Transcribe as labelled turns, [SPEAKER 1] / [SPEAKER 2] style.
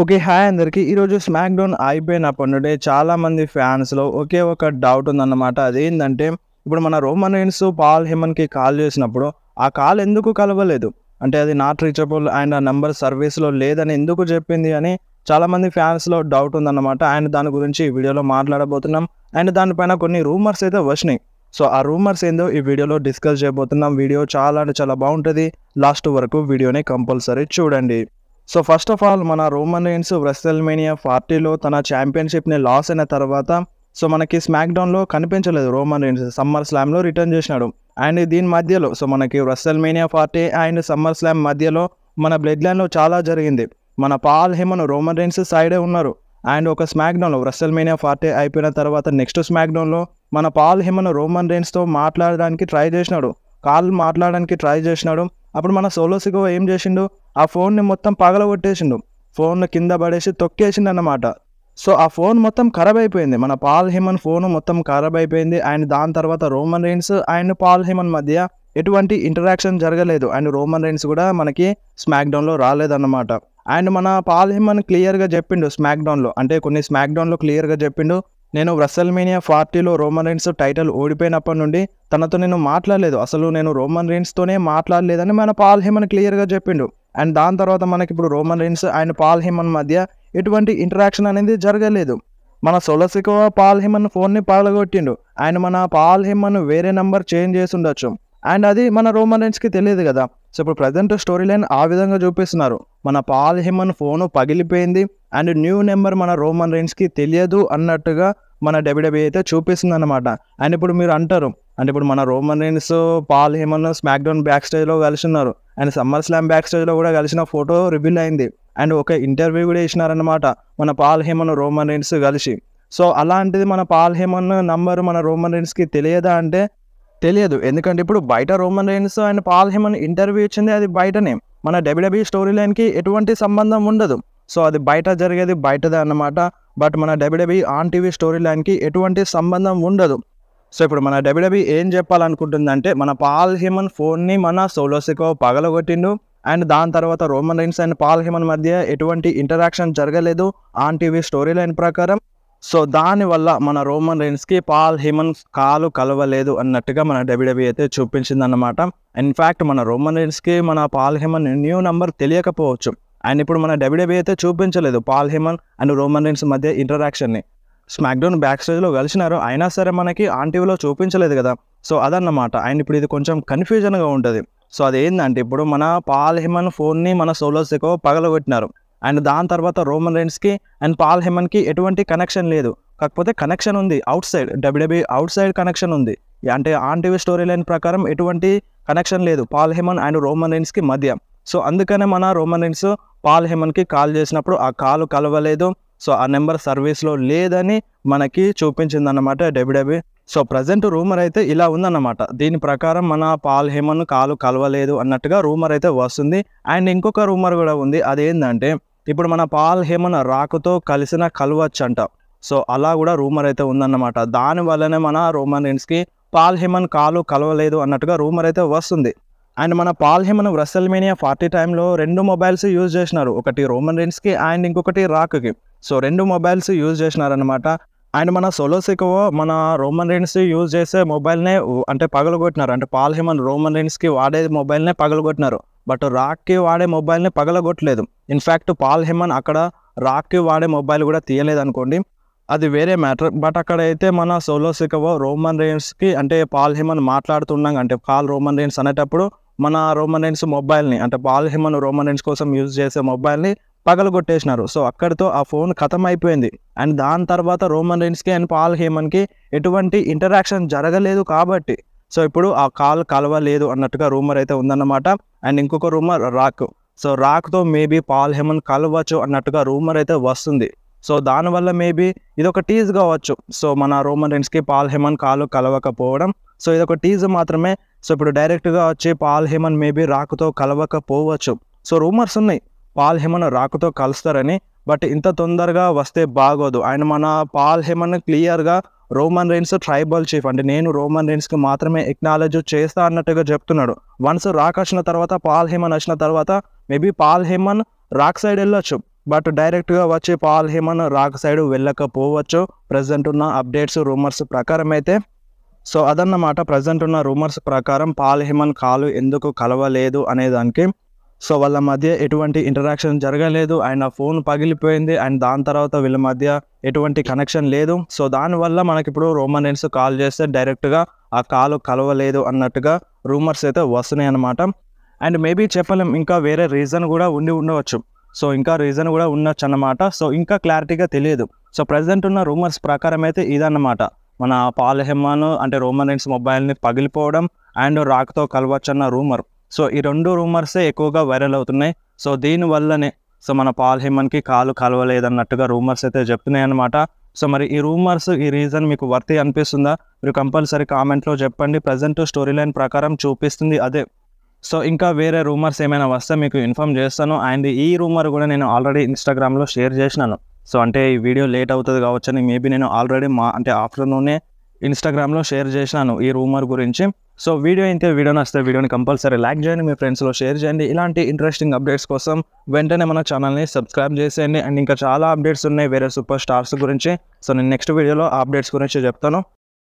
[SPEAKER 1] Okay hi అందరికీ ఈరోజు smack down అయిపోయినప్పటి నుండి చాలామంది ఫ్యాన్స్లో ఒకే ఒక డౌట్ ఉందన్నమాట అదేంటంటే ఇప్పుడు మన రోమన్ రైన్స్ పాల్ హిమన్కి కాల్ చేసినప్పుడు ఆ కాల్ ఎందుకు కలవలేదు అంటే అది నాట్ రీచబుల్ అండ్ ఆ నెంబర్ సర్వీస్లో లేదని ఎందుకు చెప్పింది అని చాలామంది ఫ్యాన్స్లో డౌట్ ఉందన్నమాట అండ్ దాని గురించి ఈ వీడియోలో మాట్లాడబోతున్నాం అండ్ దానిపైన కొన్ని రూమర్స్ అయితే వచ్చినాయి సో ఆ రూమర్స్ ఏందో ఈ వీడియోలో డిస్కస్ చేయబోతున్నాం వీడియో చాలా అంటే చాలా బాగుంటుంది లాస్ట్ వరకు వీడియోని కంపల్సరీ చూడండి సో ఫస్ట్ ఆఫ్ ఆల్ మన రోమన్ రేన్స్ రెస్టల్మేనియా ఫార్టీలో తన ఛాంపియన్షిప్ని లాస్ అయిన తర్వాత సో మనకి స్మాక్డౌన్లో కనిపించలేదు రోమన్ రేన్స్ సమ్మర్ స్లామ్లో రిటర్న్ చేసినాడు అండ్ దీని మధ్యలో సో మనకి WrestleMania forty and SummerSlam మధ్యలో మన బ్లడ్ లైన్లో చాలా జరిగింది మన పాల్ హెమన్ రోమన్ రేన్స్ సైడే ఉన్నారు అండ్ ఒక స్మాక్డౌన్లో డౌన్లో ఫార్టీ అయిపోయిన తర్వాత నెక్స్ట్ స్మాక్డౌన్లో మన పాల్ హెమన్ రోమన్ రేన్స్తో మాట్లాడడానికి ట్రై చేసినాడు కాల్ మాట్లాడడానికి ట్రై చేసినాడు అప్పుడు మన సోలో సిగో ఏం చేసిండు ఆ ఫోన్ని మొత్తం పగలగొట్టేసిండు ఫోన్ను కింద పడేసి తొక్కేసిండు అన్నమాట సో ఆ ఫోన్ మొత్తం ఖరాబ్ అయిపోయింది మన పాల్ హిమన్ ఫోన్ మొత్తం ఖరాబ్ అయిపోయింది అండ్ దాని తర్వాత Roman Reigns and Paul Heyman మధ్య ఎటువంటి ఇంటరాక్షన్ జరగలేదు అండ్ రోమన్ రైన్స్ కూడా మనకి స్మాక్డౌన్లో రాలేదన్నమాట అండ్ మన పాల్ హిమన్ క్లియర్గా చెప్పిండు స్మాక్డౌన్లో అంటే కొన్ని స్మాక్డౌన్లో క్లియర్గా చెప్పిండు నేను రసల్మేనియా ఫార్టీలో రోమన్ రీన్స్ టైటిల్ ఓడిపోయినప్పటి నుండి తనతో నేను మాట్లాడలేదు అసలు నేను రోమన్ రీన్స్తోనే మాట్లాడలేదని మన పాల్ హేమన్ క్లియర్గా చెప్పిండు అండ్ దాని తర్వాత మనకి ఇప్పుడు Roman Reigns and Paul Heyman మధ్య ఎటువంటి ఇంటరాక్షన్ అనేది జరగలేదు మన సొలసికో పాల్ హేమన్ ఫోన్ని పగలగొట్టిండు ఆయన మన పాల్ హేమన్ వేరే నంబర్ చేంజ్ చేసి ఉండొచ్చు అండ్ అది మన రోమన్ రీన్స్కి తెలియదు కదా సో ఇప్పుడు ప్రజెంట్ స్టోరీ లైన్ ఆ విధంగా చూపిస్తున్నారు మన పాల్ హిమన్ ఫోను పగిలిపోయింది అండ్ న్యూ నెంబర్ మన రోమన్ రైన్స్కి తెలియదు అన్నట్టుగా మన డబ్ల్యూడబ్ల్యూ e అయితే చూపిస్తుంది అనమాట అండ్ ఇప్పుడు మీరు అంటారు అంటే ఇప్పుడు మన Roman Reigns Paul Heyman SmackDown back స్టేజ్లో కలిసిన్నారు అండ్ సమ్మర్ స్లామ్ బ్యాక్ స్టేజ్లో కూడా కలిసిన ఫోటో రివీల్ అయింది అండ్ ఒక ఇంటర్వ్యూ కూడా ఇచ్చినారనమాట మన పాల్ హేమన్ రోమన్ రైన్స్ కలిసి సో అలాంటిది మన పాల్ హేమన్ నంబర్ మన రోమన్ రైన్స్కి తెలియదా అంటే తెలియదు ఎందుకంటే ఇప్పుడు బయట రోమన్ రేన్స్ ఆయన పాల్ హెమన్ ఇంటర్వ్యూ ఇచ్చింది అది బయటనే మన డబ్ల్యూడబ్ల్యూ స్టోరీ లైన్కి ఎటువంటి సంబంధం ఉండదు సో అది బయట జరిగేది బయటదే అన్నమాట బట్ మన డబ్ల్యూడబ్ల్యూ ఆన్ టీవీ స్టోరీ లైన్కి ఎటువంటి సంబంధం ఉండదు సో ఇప్పుడు మన డబ్ల్యూడబ్ల్యూ ఏం చెప్పాలనుకుంటుందంటే మన పాల్ హిమన్ ఫోన్ని మన సోలోసికో పగలగొట్టిండు అండ్ దాని తర్వాత Roman Reigns and Paul Heyman మధ్య ఎటువంటి ఇంటరాక్షన్ జరగలేదు ఆన్ టీవీ స్టోరీ లైన్ ప్రకారం సో దానివల్ల మన రోమన్ రైన్స్కి పాల్ హిమన్ కాలు కలవలేదు అన్నట్టుగా మన డబ్ల్యూడబ్ల్యూ అయితే చూపించింది అనమాట ఇన్ఫ్యాక్ట్ మన రోమన్ రైన్స్కి మన పాల్ హిమన్ న్యూ నెంబర్ తెలియకపోవచ్చు అండ్ ఇప్పుడు మన డబ్ల్యూడబ్ల్యూ అయితే చూపించలేదు Paul Heyman and Roman Reigns మధ్య ఇంటరాక్షన్ని స్మాక్డౌన్ బ్యాక్ స్టేజ్లో కలిసినారు అయినా సరే మనకి టీవీలో చూపించలేదు కదా సో అదన్నమాట అండ్ ఇప్పుడు ఇది కొంచెం కన్ఫ్యూజన్గా ఉంటుంది సో అది ఏంటంటే ఇప్పుడు మన పాల్ హిమన్ ఫోన్ని మన సోలో ఎక్కువ పగలగొట్టినారు అండ్ దాని తర్వాత రోమన్ రైన్స్కి అండ్ పాల్ హెమన్కి ఎటువంటి కనెక్షన్ లేదు కాకపోతే కనెక్షన్ ఉంది outside W W outside connection ఉంది అంటే ఆన్ టీవీ స్టోరీ లైన్ ప్రకారం ఎటువంటి కనెక్షన్ లేదు పాల్ హెమన్ అండ్ రోమన్ రైన్స్కి మధ్య సో అందుకనే మన రోమన్ రైన్స్ పాల్ హెమన్కి కాల్ చేసినప్పుడు ఆ కాలు కలవలేదు సో ఆ నెంబర్ సర్వీస్లో లేదని మనకి చూపించింది అన్నమాట W W e. So present rumour అయితే ఇలా ఉందన్నమాట దీని ప్రకారం మన పాల్ హేమన్ కాలు కలవలేదు అన్నట్టుగా రూమర్ అయితే వస్తుంది అండ్ ఇంకొక రూమర్ కూడా ఉంది అదేంటంటే ఇప్పుడు మన పాల్ హేమన్ రాకుతో కలిసిన కలవచ్చు అంట సో అలా కూడా రూమర్ అయితే ఉందన్నమాట దాని వల్లనే మన రోమన్ రీన్స్కి పాల్ హేమన్ కాలు కలవలేదు అన్నట్టుగా రూమర్ అయితే వస్తుంది అండ్ మన పాల్ హేమన్ వ్రసల్మేనియా ఫార్టీ టైంలో రెండు మొబైల్స్ యూజ్ చేసినారు ఒకటి రోమన్ రీన్స్కి అండ్ ఇంకొకటి రాక్కి సో రెండు మొబైల్స్ యూజ్ చేసినారనమాట అండ్ మన సొలోసికో మన రోమన్ రీన్స్ యూజ్ చేసే మొబైల్నే అంటే పగలగొట్టినారు అంటే పాల్ హేమన్ రోమన్ రీన్స్కి వాడే మొబైల్నే పగలగొట్టినారు బట్ రాక్కి వాడే మొబైల్ని పగలగొట్టలేదు ఇన్ఫ్యాక్ట్ పాల్ హెమన్ అక్కడ రాక్కి వాడే మొబైల్ కూడా తీయలేదు అనుకోండి అది వేరే మ్యాటర్ బట్ అక్కడైతే మన సోలో సికవో రోమన్ రేన్స్కి అంటే పాల్ హెమన్ మాట్లాడుతున్నాం అంటే పాల్ రోమన్ రేన్స్ అనేటప్పుడు మన రోమన్ రేన్స్ మొబైల్ని అంటే పాల్ హెమన్ రోమన్ రేన్స్ కోసం యూజ్ చేసే మొబైల్ని పగలగొట్టేసినారు సో అక్కడితో ఆ ఫోన్ ఖతం అయిపోయింది అండ్ దాని తర్వాత రోమన్ రేన్స్కి అండ్ పాల్ హేమన్కి ఎటువంటి ఇంటరాక్షన్ జరగలేదు కాబట్టి సో ఇప్పుడు ఆ కాల్ కలవ లేదు అన్నట్టుగా రూమర్ అయితే ఉందన్నమాట అండ్ ఇంకొక రూమర్ రాక్ సో రాక్తో మేబీ పాల్ హెమన్ కలవచ్చు అన్నట్టుగా రూమర్ అయితే వస్తుంది సో దానివల్ల మేబీ ఇది ఒక టీజ్ కావచ్చు సో మన రోమన్ రెన్స్కి పాల్ హెమన్ కాలు కలవకపోవడం సో ఇది ఒక టీజ్ మాత్రమే సో ఇప్పుడు డైరెక్ట్గా వచ్చి పాల్ హెమన్ మేబీ రాకుతో కలవకపోవచ్చు సో రూమర్స్ ఉన్నాయి పాల్ హెమన్ రాకుతో కలుస్తారని బట్ ఇంత తొందరగా వస్తే బాగోదు ఆయన మన పాల్ హెమన్ క్లియర్గా రోమన్ రైన్స్ ట్రైబల్ చీఫ్ అంటే నేను రోమన్ రైన్స్కి మాత్రమే ఎక్నాలజ్ చేస్తా అన్నట్టుగా చెప్తున్నాడు వన్స్ రాక్ వచ్చిన తర్వాత పాల్ హేమన్ వచ్చిన తర్వాత maybe Paul Heyman Rock side వెళ్ళొచ్చు బట్ డైరెక్ట్గా వచ్చి పాల్ హేమన్ రాక్ సైడ్ వెళ్ళకపోవచ్చు ప్రజెంట్ ఉన్న అప్డేట్స్ రూమర్స్ ప్రకారం అయితే సో అదన్నమాట ప్రజెంట్ ఉన్న రూమర్స్ ప్రకారం పాల్ హేమన్ కాలు ఎందుకు కలవలేదు అనేదానికి సో వాళ్ళ మధ్య ఎటువంటి ఇంటరాక్షన్ జరగలేదు ఆయన ఫోన్ పగిలిపోయింది అండ్ దాని తర్వాత వీళ్ళ మధ్య ఎటువంటి కనెక్షన్ లేదు సో దానివల్ల మనకి ఇప్పుడు రోమన్ రెన్స్ కాల్ చేస్తే డైరెక్ట్గా ఆ కాలు కలవలేదు అన్నట్టుగా రూమర్స్ అయితే వస్తున్నాయి అనమాట అండ్ మేబీ చెప్పలేం ఇంకా వేరే రీజన్ కూడా ఉండి ఉండవచ్చు సో ఇంకా రీజన్ కూడా ఉండొచ్చు అన్నమాట సో ఇంకా క్లారిటీగా తెలియదు సో ప్రజెంట్ ఉన్న రూమర్స్ ప్రకారం అయితే ఇదన్నమాట మన పాల్ హెమ్మాను అంటే రోమన్ రెన్స్ మొబైల్ని పగిలిపోవడం అండ్ రాక్తో కలవచ్చు అన్న రూమర్ సో ఈ రెండు రూమర్సే ఎక్కువగా వైరల్ అవుతున్నాయి సో దీనివల్లనే సో మన పాల్ హేమన్కి కాలు కలవలేదన్నట్టుగా రూమర్స్ అయితే చెప్తున్నాయి అనమాట సో మరి ఈ రూమర్స్ ఈ రీజన్ మీకు వర్తి అనిపిస్తుందా మీరు కంపల్సరీ కామెంట్లో చెప్పండి ప్రజెంట్ స్టోరీ లైన్ ప్రకారం చూపిస్తుంది అదే సో ఇంకా వేరే రూమర్స్ ఏమైనా వస్తే మీకు ఇన్ఫామ్ చేస్తాను అండ్ ఈ రూమర్ కూడా నేను ఆల్రెడీ ఇన్స్టాగ్రామ్లో షేర్ చేసినాను సో అంటే ఈ వీడియో లేట్ అవుతుంది కావచ్చు అని మేబీ నేను ఆల్రెడీ మా అంటే ఆఫ్టర్నూనే ఇన్స్టాగ్రామ్లో షేర్ చేసినాను ఈ రూమర్ గురించి సో వీడియో అయితే వీడియో నచ్చితే వీడియోని కంపల్సరీ లైక్ చేయండి మీ ఫ్రెండ్స్లో షేర్ చేయండి ఇలాంటి ఇంట్రెస్టింగ్ అప్డేట్స్ కోసం వెంటనే మన ఛానల్ని సబ్స్క్రైబ్ చేసేయండి అండ్ ఇంకా చాలా అప్డేట్స్ ఉన్నాయి వేరే సూపర్ స్టార్స్ గురించి సో నేను నెక్స్ట్ వీడియోలో అప్డేట్స్ గురించి చెప్తాను